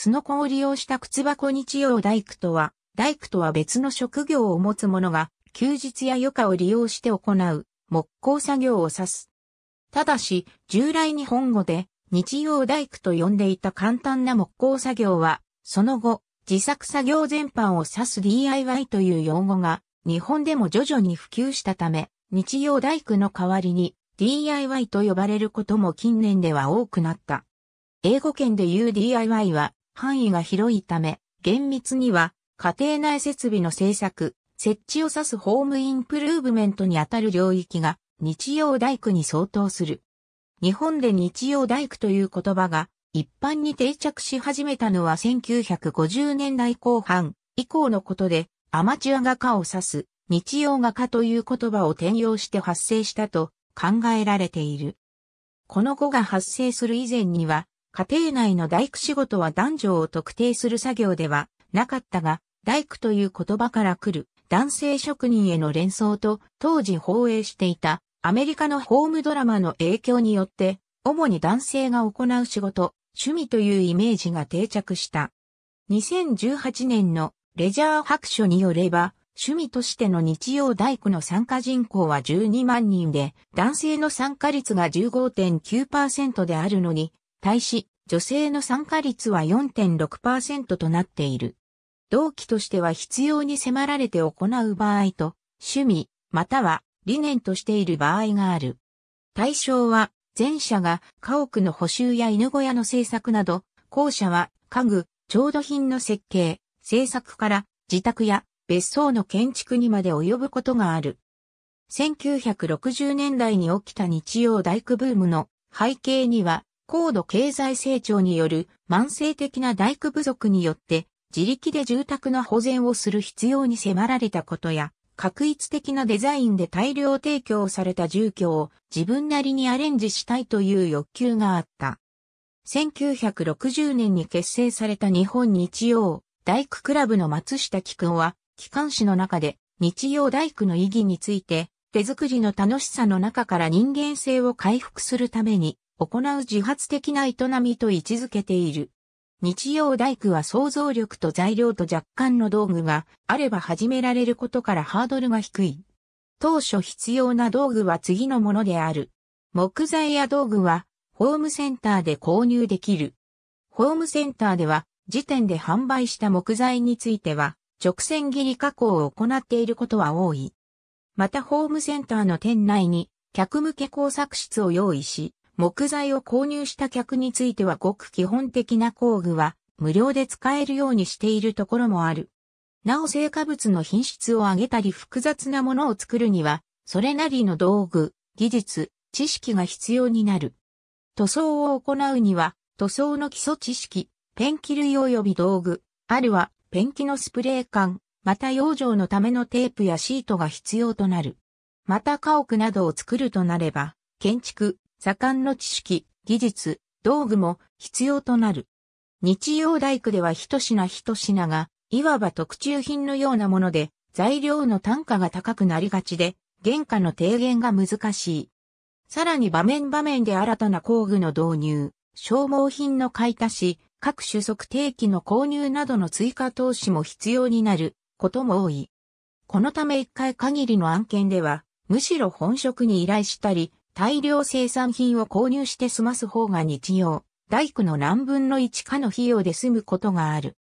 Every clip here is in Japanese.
すの子を利用した靴箱日曜大工とは、大工とは別の職業を持つ者が、休日や余暇を利用して行う、木工作業を指す。ただし、従来日本語で、日曜大工と呼んでいた簡単な木工作業は、その後、自作作業全般を指す DIY という用語が、日本でも徐々に普及したため、日曜大工の代わりに DIY と呼ばれることも近年では多くなった。英語圏で言う DIY は、範囲が広いため、厳密には家庭内設備の制作、設置を指すホームインプルーブメントにあたる領域が日曜大工に相当する。日本で日曜大工という言葉が一般に定着し始めたのは1950年代後半以降のことで、アマチュア画家を指す日曜画家という言葉を転用して発生したと考えられている。この語が発生する以前には、家庭内の大工仕事は男女を特定する作業ではなかったが、大工という言葉から来る男性職人への連想と当時放映していたアメリカのホームドラマの影響によって主に男性が行う仕事、趣味というイメージが定着した。2018年のレジャー白書によれば趣味としての日曜大工の参加人口は12万人で男性の参加率が15.9%であるのに対し、女性の参加率は4.6%となっている。同期としては必要に迫られて行う場合と、趣味、または理念としている場合がある。対象は、前者が家屋の補修や犬小屋の制作など、後者は家具、調度品の設計、制作から自宅や別荘の建築にまで及ぶことがある。1960年代に起きた日曜大工ブームの背景には高度経済成長による慢性的な大工不足によって自力で住宅の保全をする必要に迫られたことや、確一的なデザインで大量提供された住居を自分なりにアレンジしたいという欲求があった。1960年に結成された日本日曜大工クラブの松下貴君は、機関誌の中で日曜大工の意義について、手作りの楽しさの中から人間性を回復するために、行う自発的な営みと位置づけている。日曜大工は想像力と材料と若干の道具があれば始められることからハードルが低い。当初必要な道具は次のものである。木材や道具はホームセンターで購入できる。ホームセンターでは時点で販売した木材については直線切り加工を行っていることは多い。またホームセンターの店内に客向け工作室を用意し、木材を購入した客についてはごく基本的な工具は無料で使えるようにしているところもある。なお成果物の品質を上げたり複雑なものを作るには、それなりの道具、技術、知識が必要になる。塗装を行うには、塗装の基礎知識、ペンキ類及び道具、あるはペンキのスプレー缶、また養生のためのテープやシートが必要となる。また家屋などを作るとなれば、建築、左官の知識、技術、道具も必要となる。日曜大工では一品一品が、いわば特注品のようなもので、材料の単価が高くなりがちで、原価の低減が難しい。さらに場面場面で新たな工具の導入、消耗品の買い足し、各種測定器の購入などの追加投資も必要になることも多い。このため一回限りの案件では、むしろ本職に依頼したり、大量生産品を購入して済ます方が日用、大工の何分の1かの費用で済むことがある。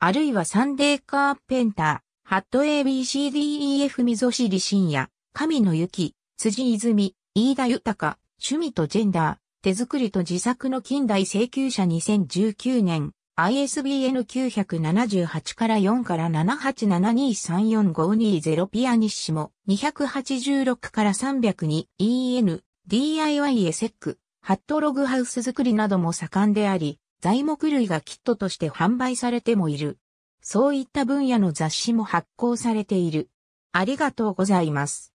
あるいはサンデーカーペンター、ハット ABCDEF 溝尻深夜、神の雪、辻泉、飯田豊、趣味とジェンダー、手作りと自作の近代請求者2019年、ISBN 978から4から7 8 7 2 3 4 5 2 0ピアニッシモ286から302 EN DIY エセックハットログハウス作りなども盛んであり、材木類がキットとして販売されてもいる。そういった分野の雑誌も発行されている。ありがとうございます。